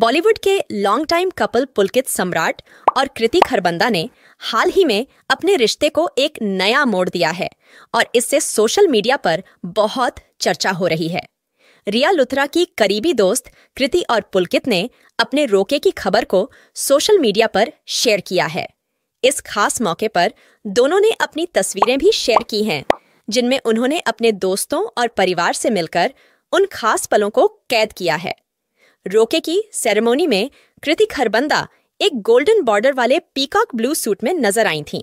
बॉलीवुड के long time couple पुलकित सम्राट और कृति खरबंदा ने हाल ही में अपने रिश्ते को एक नया मोड़ दिया है और इससे सोशल मीडिया पर बहुत चर्चा हो रही है रिया लुथरा की करीबी दोस्त कृति और पुलकित ने अपने रोके की खबर को सोशल मीडिया पर शेयर किया है इस खास मौके पर दोनों ने अपनी तस्वीरें भी शेयर की हैं जिनमें उन्होंने अपने दोस्तों और परिवार से मिलकर उन खास पलों को कैद किया है रोके की सेरेमोनी में कृति खरबंदा एक गोल्डन बॉर्डर वाले पीकॉक ब्लू सूट में नजर आई थीं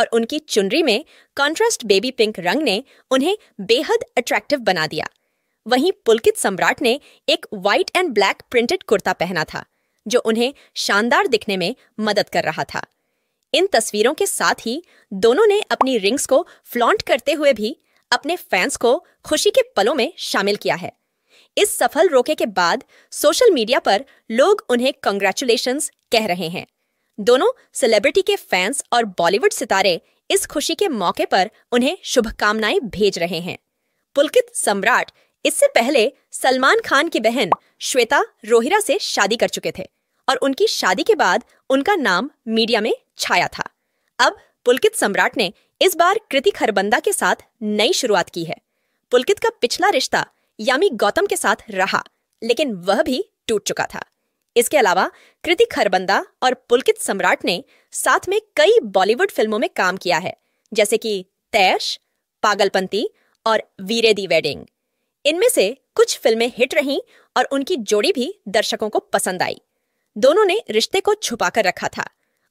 और उनकी चुनरी में कॉन्ट्रास्ट बेबी पिंक रंग ने उन्हें बेहद अट्रैक्टिव बना दिया वहीं पुलकित सम्राट ने एक white and black printed kurta पहना था जो उन्हें शानदार दिखने में मदद कर रहा था इन तस्वीरों के साथ ही दोनों ने अपनी रिंग्स को फ्लॉन्ट करते हुए भी अपने फैंस को खुशी के पलों में शामिल किया है इस सफल रोके के बाद सोशल मीडिया पर लोग उन्हें कंग्रेचुलेशन कह रहे हैं दोनों सेलिब्रिटी के फैंस और बॉलीवुड सितारे इस खुशी के मौके पर उन्हें शुभकामनाएं भेज रहे हैं पुलकित सम्राट इससे पहले सलमान खान की बहन श्वेता रोहिरा से शादी कर चुके थे और उनकी शादी के बाद उनका नाम मीडिया में छाया था अब पुलकित सम्राट ने इस बार कृति खरबंदा के साथ नई शुरुआत की है पुलकित का पिछला रिश्ता यामी गौतम के साथ रहा लेकिन वह भी टूट चुका था इसके अलावा कृति खरबंदा और पुलकित सम्राट ने साथ में कई बॉलीवुड फिल्मों में काम किया है जैसे कि तैश पागलपंती और वीरे दी वेडिंग इनमें से कुछ फिल्में हिट रहीं और उनकी जोड़ी भी दर्शकों को पसंद आई दोनों ने रिश्ते को छुपा कर रखा था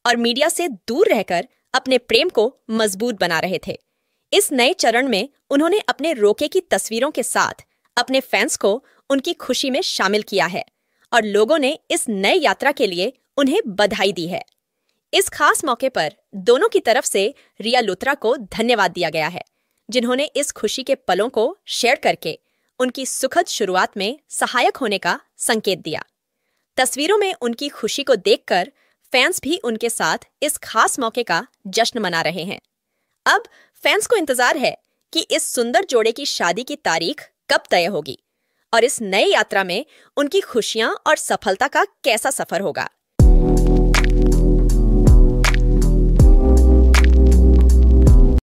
और मीडिया से दूर रहकर अपने प्रेम को मजबूत बना रहे थे इस नए चरण में उन्होंने अपने रोके की तस्वीरों के साथ अपने फैंस को उनकी खुशी में शामिल किया है और लोगों ने इस नई यात्रा के लिए उन्हें बधाई दी है इस खास मौके पर दोनों की तरफ से रिया लुत्रा को धन्यवाद दिया गया है जिन्होंने इस खुशी के पलों को शेयर करके उनकी सुखद शुरुआत में सहायक होने का संकेत दिया तस्वीरों में उनकी खुशी को देखकर फैंस भी उनके साथ इस खास मौके का जश्न मना रहे हैं अब फैंस को इंतजार है कि इस सुंदर जोड़े की शादी की तारीख कब तय होगी और इस नई यात्रा में उनकी खुशियां और सफलता का कैसा सफर होगा